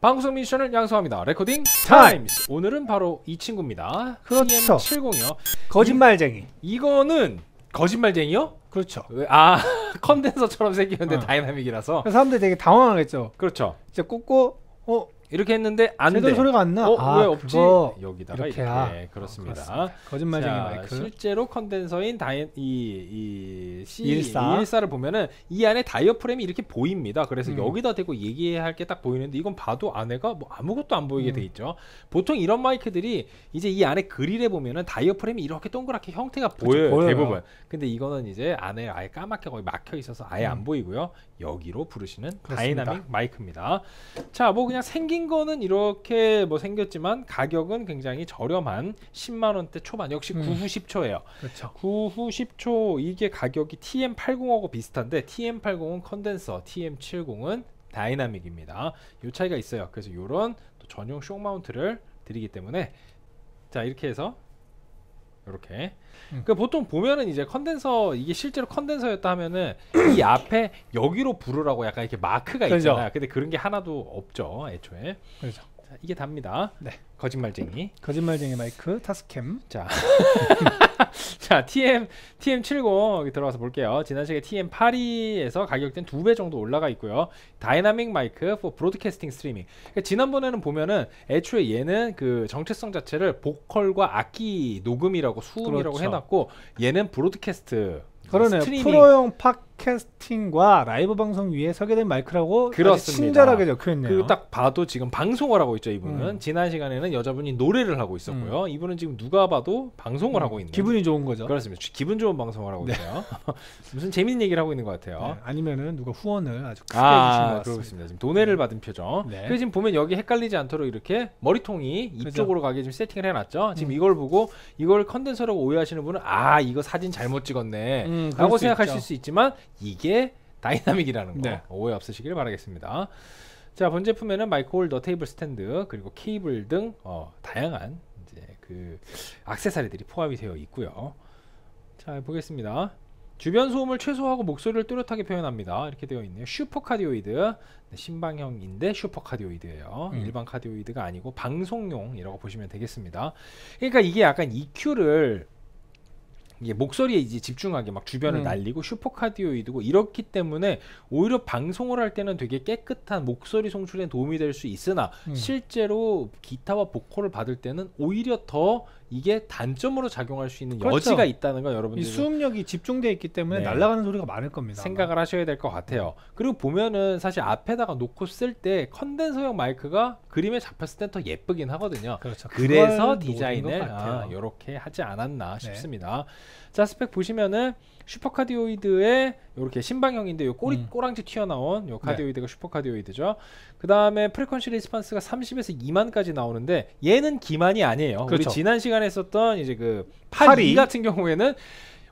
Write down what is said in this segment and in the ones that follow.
방송 미션을 양성합니다. 레코딩 아. 타임스. 오늘은 바로 이 친구입니다. 그렇죠. 70이요. 거짓말쟁이. 이, 거는 거짓말쟁이요? 그렇죠. 아 컨덴서처럼 생기는데 어. 다이나믹이라서 사람들이 되게 당황하겠죠. 그렇죠. 진짜 꽂고 어 이렇게 했는데 안 돼. 소리가 안 나. 어, 아, 왜 없지? 여기다가 이렇게 이렇게 아, 네, 그렇습니다. 그 거짓말쟁이 마이크. 실제로 컨덴서인 다이 이, 이 C14를 보면은 이 안에 다이어프램이 이렇게 보입니다. 그래서 음. 여기다 대고 얘기할 게 딱 보이는데 이건 봐도 안에가 뭐 아무것도 안 보이게 음. 돼 있죠. 보통 이런 마이크들이 이제 이 안에 그릴에 보면은 다이어프램이 이렇게 동그랗게 형태가 보여요, 보여요. 대부분. 근데 이거는 이제 안에 아예 까맣게 거의 막혀 있어서 아예 음. 안 보이고요. 여기로 부르시는 그렇습니다. 다이나믹 마이크입니다. 자, 뭐 그냥 생긴 생긴 거는 이렇게 뭐 생겼지만 가격은 굉장히 저렴한 10만 원대 초반 역시 음. 9후 10초예요. 9후 그렇죠. 10초 이게 가격이 TM80하고 비슷한데 TM80은 컨덴서, TM70은 다이나믹입니다. 요 차이가 있어요. 그래서 요런 전용 쇼 마운트를 드리기 때문에 자 이렇게 해서 이렇게. 음. 그 보통 보면은 이제 컨덴서 이게 실제로 컨덴서였다 하면은 이 앞에 여기로 부르라고 약간 이렇게 마크가 그렇죠. 있잖아요. 근데 그런 게 하나도 없죠, 애초에. 그렇죠. 자, 이게 답니다. 네. 거짓말쟁이. 거짓말쟁이 마이크 타스캠. 자. 자, TM TM70 들어가서 볼게요. 지난 시간에 TM82에서 가격대는 두배 정도 올라가 있고요. 다이나믹 마이크 f 브로드캐스팅 스트리밍. 그러니까 지난번에는 보면은 애초에 얘는 그 정체성 자체를 보컬과 악기 녹음이라고 수음이라고 그렇죠. 해놨고 얘는 브로드캐스트 그러네요. 스트리밍. 프로용 팟 팟캐스팅과 라이브 방송 위에 서게 된 마이크라고 그렇습니다. 친절하게 적혀있네요. 그리고 딱 봐도 지금 방송을 하고 있죠 이분은. 음. 지난 시간에는 여자분이 노래를 하고 있었고요. 음. 이분은 지금 누가 봐도 방송을 음. 하고 있는. 기분이 좋은 거죠. 그렇습니다. 기분 좋은 방송을 하고 네. 있네요. 무슨 재밌는 얘기를 하고 있는 것 같아요. 네. 아니면은 누가 후원을 아주 크게 아, 해주신 것 같습니다. 그렇습니다. 지금 돈해 네. 받은 표정. 네. 그 지금 보면 여기 헷갈리지 않도록 이렇게 머리통이 이쪽으로 가게 지금 세팅을 해놨죠. 지금 음. 이걸 보고 이걸 컨덴서라고 오해하시는 분은 아 이거 사진 잘못 찍었네 음, 라고 생각하실 있죠. 수 있지만 이게 다이나믹이라는 거 네. 오해 없으시길 바라겠습니다. 자, 본 제품에는 마이크 홀더, 테이블 스탠드, 그리고 케이블 등 어, 다양한 이제 그 악세사리들이 포함이 되어 있고요. 자, 보겠습니다. 주변 소음을 최소화하고 목소리를 뚜렷하게 표현합니다. 이렇게 되어 있네요. 슈퍼 카디오이드 네, 신방형인데 슈퍼 카디오이드예요. 음. 일반 카디오이드가 아니고 방송용이라고 보시면 되겠습니다. 그러니까 이게 약간 EQ를 이게 목소리에 이제 집중하게 막 주변을 음. 날리고 슈퍼카디오이드고 이렇기 때문에 오히려 방송을 할 때는 되게 깨끗한 목소리 송출에 도움이 될 수 있으나 음. 실제로 기타와 보컬을 받을 때는 오히려 더 이게 단점으로 작용할 수 있는 그렇죠. 여지가 있다는 건 여러분들 이 수음력이 집중되어 있기 때문에 네. 날아가는 소리가 많을 겁니다. 생각을 아마. 하셔야 될 것 같아요. 그리고 보면은 사실 앞에다가 놓고 쓸 때 컨덴서형 마이크가 그림에 잡혔을 땐 더 예쁘긴 하거든요. 그렇죠. 그래서 디자인을 아, 이렇게 하지 않았나 네. 싶습니다. 자 스펙 보시면은 슈퍼카디오이드의 이렇게 신방형인데 요 꼬리 음. 꼬랑지 튀어나온 요 네. 카디오이드가 네. 슈퍼카디오이드죠. 그 다음에 프리퀀시 리스판스가 30에서 2만까지 나오는데 얘는 기만이 아니에요. 그렇죠. 우리 지난 시간에 썼던 이제 그 파리 같은 경우에는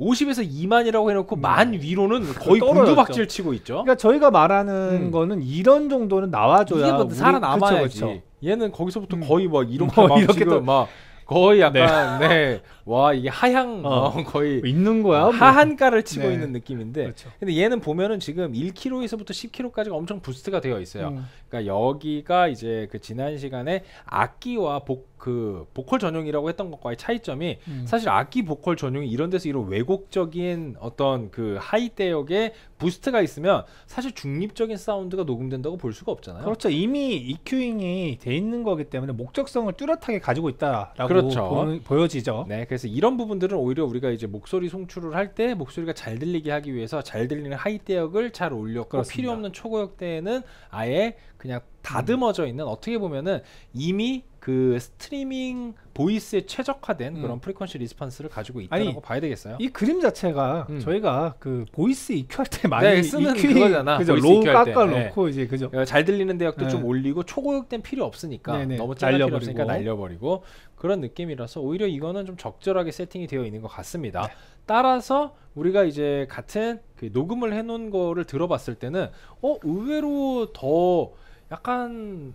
50에서 2만이라고 해놓고 음. 만 위로는 그렇죠. 거의 공두박질 치고 있죠. 그러니까 저희가 말하는 음. 거는 이런 정도는 나와줘야 이게 뭐 살아남아야지. 그쵸, 그쵸. 얘는 거기서부터 음. 거의 막 이렇게 뭐, 막 이렇게 또... 막 거의 네. 약간 네. 와 이게 하향 어, 어 거의 있는 거야 뭐. 하한가를 치고 네. 있는 느낌인데 그렇죠. 근데 얘는 보면은 지금 1kg에서부터 10kg까지가 엄청 부스트가 되어 있어요. 음. 그러니까 여기가 이제 그 지난 시간에 악기와 복그 보컬 전용이라고 했던 것과의 차이점이 음. 사실 악기 보컬 전용이 런 데서 이런 왜곡적인 어떤 그 하이 대역의 부스트가 있으면 사실 중립적인 사운드가 녹음된다고 볼 수가 없잖아요. 그렇죠. 이미 EQ잉이 돼 있는 거기 때문에 목적성을 뚜렷하게 가지고 있다라고 그렇죠. 보, 여지죠 네, 그래서 이런 부분들은 오히려 우리가 이제 목소리 송출을 할 때 목소리가 잘 들리게 하기 위해서 잘 들리는 하이 대역을 잘 올렸고 그렇습니다. 필요 없는 초고역 대에는 아예 그냥 음. 다듬어져 있는 어떻게 보면은 이미 그 스트리밍 보이스에 최적화된 음. 그런 프리퀀시 리스폰스를 가지고 있다고 봐야 되겠어요. 이 그림 자체가 음. 저희가 그 보이스 EQ 할 때 많이 네, 쓰는 EQ, 그거잖아. 그죠? 로우 깎아 네. 놓고 네. 이제 그죠? 그러니까 잘 들리는 대역도 네. 좀 올리고 초고역대 필요 없으니까 네네. 네. 너무 잘려 버리니까 날려버리고 그런 느낌이라서 오히려 이거는 좀 적절하게 세팅이 되어 있는 것 같습니다. 네. 따라서 우리가 이제 같은 그 녹음을 해놓은 거를 들어봤을 때는 어 의외로 더 약간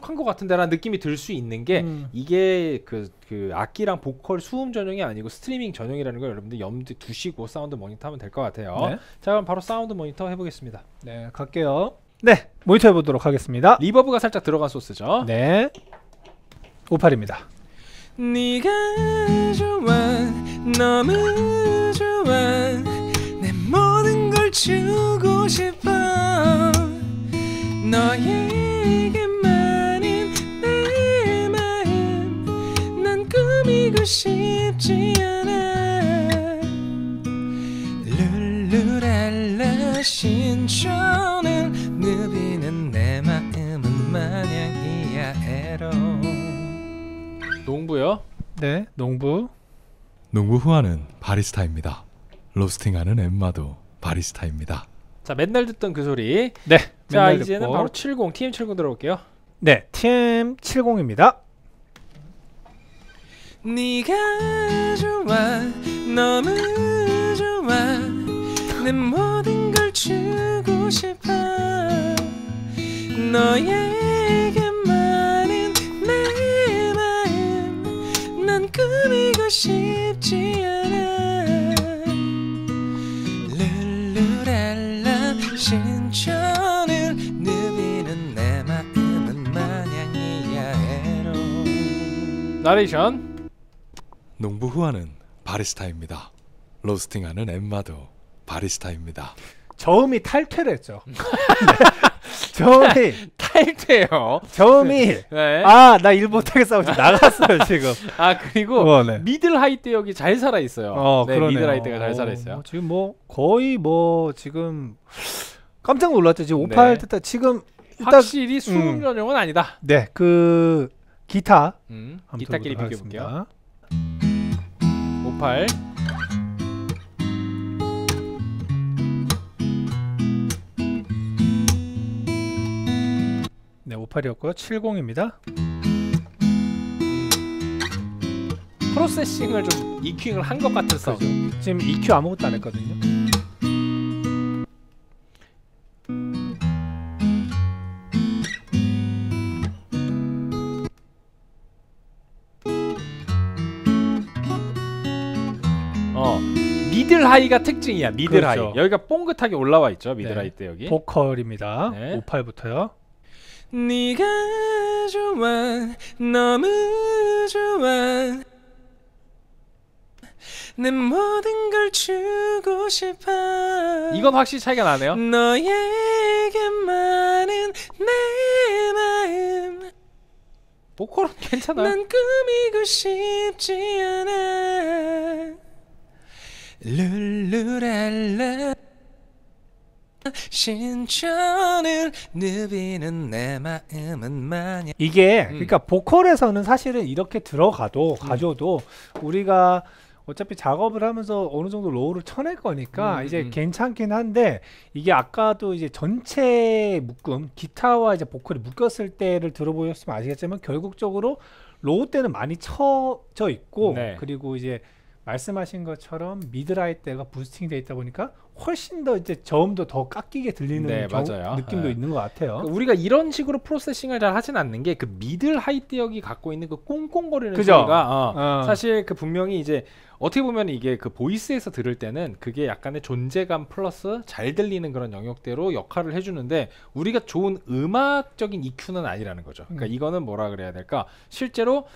부족한 것 같은데라는 느낌이 들 수 있는 게 음. 이게 그, 그 악기랑 보컬 수음 전용이 아니고 스트리밍 전용이라는 걸 여러분들 염두 두시고 사운드 모니터 하면 될 것 같아요. 네. 자 그럼 바로 사운드 모니터 해보겠습니다. 네 갈게요. 네 모니터 해보도록 하겠습니다. 리버브가 살짝 들어간 소스죠. 네 58입니다. 네가 좋아 너무 좋아 네, 농부. 농부 후아는 바리스타입니다. 로스팅하는 엠마도 바리스타입니다. 자, 맨날 듣던 그 소리. 네. 자, 이제는 듣고. 바로 70, TM 70 들어볼게요. 네, TM 70입니다. 네가 좋아 너무 좋아 내 모든 걸 주고 싶어 너의 싶지 않아 룰루랄라 신촌을 누비는 내 마음은 마냥 이야해로 나레이션 농부 후아는 바리스타입니다 로스팅하는 엠마도 바리스타입니다 저음이 탈퇴를 했죠 네. 저음이 탈퇴요. 저음 네. 아나 일 못하겠어 지 나갔어요 지금. 아 그리고 어, 네. 미들 하이트 여기 잘 살아 있어요. 어, 네, 미들 하이트가 잘 살아 있어요. 어, 지금 뭐 거의 뭐 지금 깜짝 놀랐죠 지금 58 네. 다 지금 일단, 확실히 수음 전형은 아니다. 네 그 기타 음, 기타끼리 비교볼게요. 58 58이었고요 70입니다 프로세싱을 좀 EQ잉을 한 것 같은 싸그죠 지금 EQ 아무것도 안 했거든요 어 미들 하이가 특징이야 미들 그렇죠. 하이 여기가 뽕긋하게 올라와 있죠 미들 네. 하이 때 여기 보컬입니다 네. 58부터요 네가 좋아 너무 좋아 내 모든 걸 주고 싶어 이건 확실히 차이가 나네요 너에게만은 내 마음 보컬은 괜찮아요 난 꾸미고 싶지 않아 룰루랄라 신천을 누비는 내 마음은 마냥 이게 음. 그러니까 보컬에서는 사실은 이렇게 들어가도 음. 가져도 음. 우리가 어차피 작업을 하면서 어느 정도 로우를 쳐낼 거니까 음, 이제 음. 괜찮긴 한데 이게 아까도 이제 전체 묶음 기타와 이제 보컬이 묶였을 때를 들어보셨으면 아시겠지만 결국적으로 로우 때는 많이 쳐져 있고 네. 그리고 이제 말씀하신 것처럼 미드라이 때가 부스팅 돼 있다 보니까 훨씬 더 이제 저음도 더 깎이게 들리는 네, 경, 느낌도 네. 있는 것 같아요. 그러니까 우리가 이런 식으로 프로세싱을 잘 하진 않는 게 그 미들 하이 대역이 갖고 있는 그 꽁꽁거리는 그죠? 소리가 어, 어. 사실 그 분명히 이제 어떻게 보면 이게 그 보이스에서 들을 때는 그게 약간의 존재감 플러스 잘 들리는 그런 영역대로 역할을 해주는데 우리가 좋은 음악적인 EQ는 아니라는 거죠. 그러니까 음. 이거는 뭐라 그래야 될까? 실제로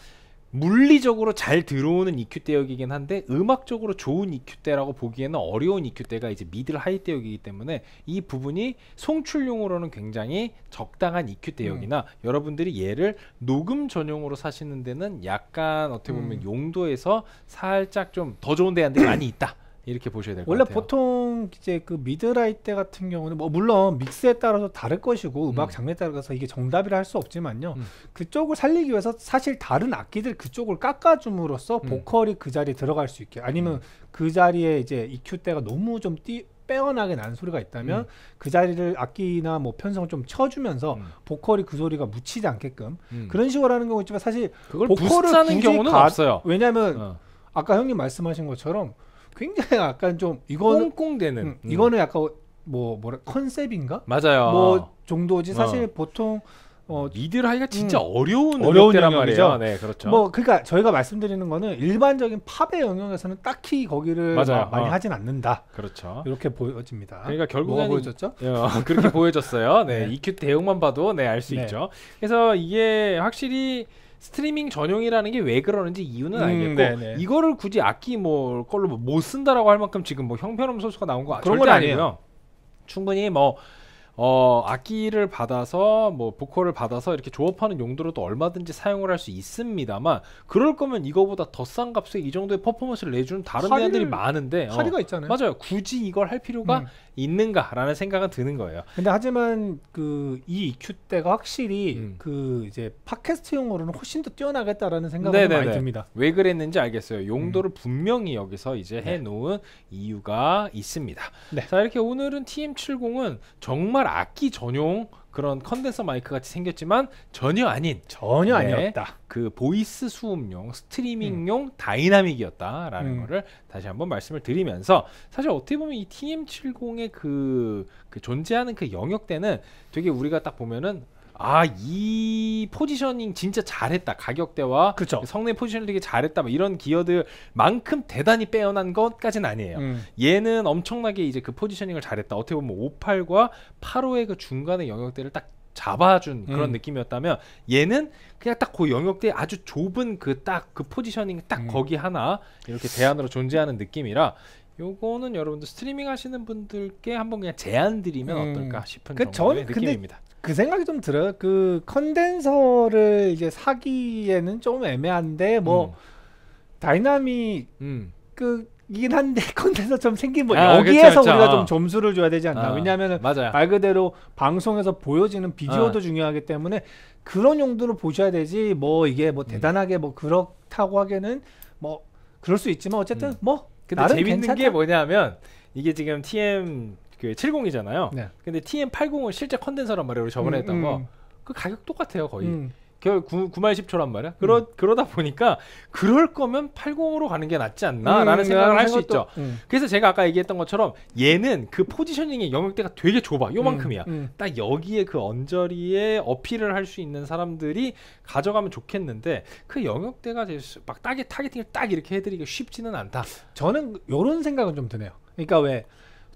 물리적으로 잘 들어오는 EQ 대역이긴 한데 음악적으로 좋은 EQ 대라고 보기에는 어려운 EQ 대가 이제 미드 하이 대역이기 때문에 이 부분이 송출용으로는 굉장히 적당한 EQ 대역이나 음. 여러분들이 얘를 녹음 전용으로 사시는 데는 약간 어떻게 보면 음. 용도에서 살짝 좀 더 좋은 대안들이 많이 있다. 이렇게 보셔야 될 것 같아요. 원래 보통 이제 그 미드라이 때 같은 경우는 뭐 물론 믹스에 따라서 다를 것이고 음악 음. 장르에 따라서 이게 정답이라 할 수 없지만요. 음. 그쪽을 살리기 위해서 사실 다른 악기들 그쪽을 깎아줌으로써 음. 보컬이 그 자리에 들어갈 수 있게 아니면 음. 그 자리에 이제 EQ 때가 너무 좀 띄, 빼어나게 난 소리가 있다면 음. 그 자리를 악기나 뭐 편성을 좀 쳐주면서 음. 보컬이 그 소리가 묻히지 않게끔 음. 그런 식으로 하는 경우 있지만 사실 그걸 보컬을 부스트하는 경우는 가... 없어요. 왜냐하면 어. 아까 형님 말씀하신 것처럼 굉장히 약간 좀 이건 꽁꽁대는 음, 음. 이거는 약간 뭐 뭐라 컨셉인가? 맞아요. 뭐 정도지 어. 사실 어. 보통 어 미드를 하기가 진짜 음, 어려운 어려운 영역이란 말이죠. 네, 그렇죠. 뭐 그러니까 저희가 말씀드리는 거는 일반적인 팝의 영역에서는 딱히 거기를 맞아요. 많이 어. 하진 않는다. 그렇죠. 이렇게 보여집니다. 그러니까 결국 뭐가 보여졌죠? 예, 그렇게 보여졌어요. 네, 네, EQ 대응만 봐도 네, 알수 네. 있죠. 그래서 이게 확실히 스트리밍 전용이라는 게 왜 그러는지 이유는 음, 알겠고 네네. 네. 이거를 굳이 악기 뭐 걸로 뭐못 쓴다라고 할 만큼 지금 뭐 형편없는 소수가 나온 거 그런 절대 건 아니에요. 아니고요. 충분히 뭐 어, 악기를 받아서 뭐 보컬을 받아서 이렇게 조업하는 용도로도 얼마든지 사용을 할 수 있습니다만 그럴 거면 이거보다 더 싼 값에 이 정도의 퍼포먼스를 내주는 다른 사리들이 많은데 어, 사리가 어, 있잖아요. 맞아요. 굳이 이걸 할 필요가 음. 있는가라는 생각은 드는 거예요. 근데 하지만 그이 EQ 대가 확실히 음. 그 이제 팟캐스트용으로는 훨씬 더 뛰어나겠다라는 생각이 많이 듭니다. 왜 그랬는지 알겠어요. 용도를 음. 분명히 여기서 이제 네. 해놓은 이유가 있습니다. 네. 자 이렇게 오늘은 TM70은 정말 정말 악기 전용 그런 컨덴서 마이크 같이 생겼지만 전혀 아닌 전혀 네, 아니었다. 그 보이스 수음용 스트리밍용 음. 다이나믹이었다라는 음. 거를 다시 한번 말씀을 드리면서 사실 어떻게 보면 이 TM70의 그, 그 존재하는 그 영역대는 되게 우리가 딱 보면은 아이 포지셔닝 진짜 잘했다 가격대와 그렇 성내 포지셔닝 되게 잘했다 뭐 이런 기어들만큼 대단히 빼어난 것까지는 아니에요 음. 얘는 엄청나게 이제 그 포지셔닝을 잘했다 어떻게 보면 58과 뭐 85의 그 중간의 영역대를 딱 잡아준 음. 그런 음. 느낌이었다면 얘는 그냥 딱 그 영역대 아주 좁은 그 딱그 그 포지셔닝 딱 음. 거기 하나 이렇게 대안으로 존재하는 느낌이라 요거는 여러분들 스트리밍 하시는 분들께 한번 그냥 제안 드리면 음. 어떨까 싶은 그 정도의 저 느낌입니다. 그 생각이 좀 들어요. 그 컨덴서를 이제 사기에는 좀 애매한데 뭐 음. 다이나믹 음. 그 이긴 한데 컨텐츠 좀 생긴 뭐 아, 여기에서 그쵸, 그쵸. 우리가 좀 아. 점수를 줘야 되지 않나 아, 왜냐하면 말 그대로 방송에서 보여지는 비디오도 아. 중요하기 때문에 그런 용도로 보셔야 되지 뭐 이게 뭐 음. 대단하게 뭐 그렇다고 하기에는 뭐 그럴 수 있지만 어쨌든 음. 뭐 근데 재밌는 괜찮다. 게 뭐냐면 이게 지금 TM 그 70이잖아요. 네. 근데 TM80은 실제 컨덴서란 말이에요. 저번에 음, 했던 음. 거. 음. 그 가격 똑같아요, 거의. 음. 결 9, 9만 10초란 말이야. 그러, 음. 그러다 보니까 그럴 거면 80으로 가는 게 낫지 않나라는 음, 생각을 할 수 있죠. 그래서 제가 아까 얘기했던 것처럼 얘는 그 포지셔닝의 영역대가 되게 좁아. 요만큼이야. 딱 여기에 그 언저리에 어필을 할 수 있는 사람들이 가져가면 좋겠는데 그 영역대가 막 따게 타겟팅을 딱 이렇게 해드리기 쉽지는 않다. 저는 요런 생각은 좀 드네요. 그러니까 왜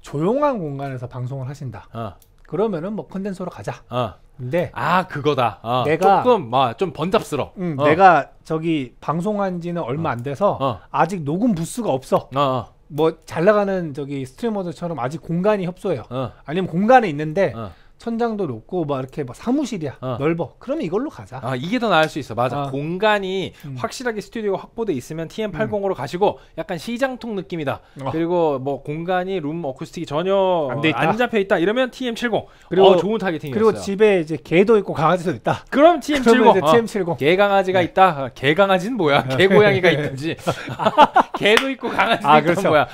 조용한 공간에서 방송을 하신다. 어. 그러면은 뭐 컨덴서로 가자. 어. 근데 아 그거다. 어. 내가 조금 막좀 아, 번잡스러. 응, 어. 내가 저기 방송한 지는 얼마 어. 안 돼서 어. 아직 녹음 부스가 없어. 어, 뭐 잘 나가는 저기 스트리머들처럼 아직 공간이 협소해요. 아니면 공간에 있는데 천장도 높고 막 이렇게 막 사무실이야 어. 넓어 그러면 이걸로 가자 아 이게 더 나을 수 있어 맞아 아. 공간이 음. 확실하게 스튜디오가 확보돼 있으면 TM80으로 음. 가시고 약간 시장통 느낌이다 어. 그리고 뭐 공간이 룸 어쿠스틱이 전혀 안, 안 잡혀 있다 이러면 TM70 그리고 어, 좋은 타겟팅이 그리고 집에 이제 개도 있고 강아지도 있다 그럼 TM70 TM70 어. 개 강아지가 네. 있다 어, 개 강아지는 뭐야 네. 개 고양이가 있는지 개도 있고 강아지도 아, 그렇죠. 뭐야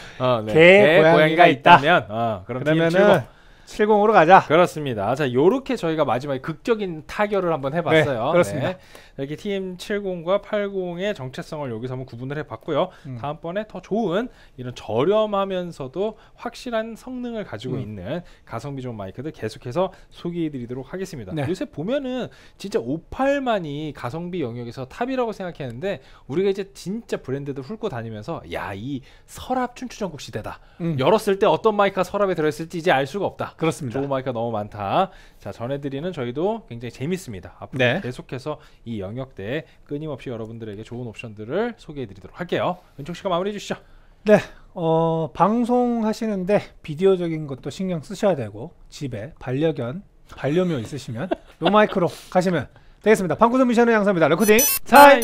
네. 개, 개, 고양이가, 고양이가 있다. 있다면 그럼 그러면은 TM70 70으로 가자. 그렇습니다. 자, 요렇게 저희가 마지막에 극적인 타결을 한번 해봤어요. 네, 그렇습니다. 네. 이렇게 t m 70과 80의 정체성을 여기서 한번 구분을 해봤고요. 음. 다음번에 더 좋은 이런 저렴하면서도 확실한 성능을 가지고 음. 있는 가성비 좋은 마이크들 계속해서 소개해드리도록 하겠습니다. 네. 요새 보면은 진짜 58만이 가성비 영역에서 탑이라고 생각했는데 우리가 이제 진짜 브랜드들 훑고 다니면서 야 이 서랍 춘추전국 시대다. 음. 열었을 때 어떤 마이크가 서랍에 들어있을지 이제 알 수가 없다. 그렇습니다. 좋은 마이크가 너무 많다. 자 전해드리는 저희도 굉장히 재밌습니다. 앞으로 네. 계속해서 이영역대 끊임없이 여러분들에게 좋은 옵션들을 소개해드리도록 할게요. 은총 씨가 마무리해 주시죠. 네, 어, 방송하시는데 비디오적인 것도 신경 쓰셔야 되고 집에 반려견, 반려묘 있으시면 요 마이크로 가시면 되겠습니다. 방구선 미션의 양사입니다. 레코딩 타임!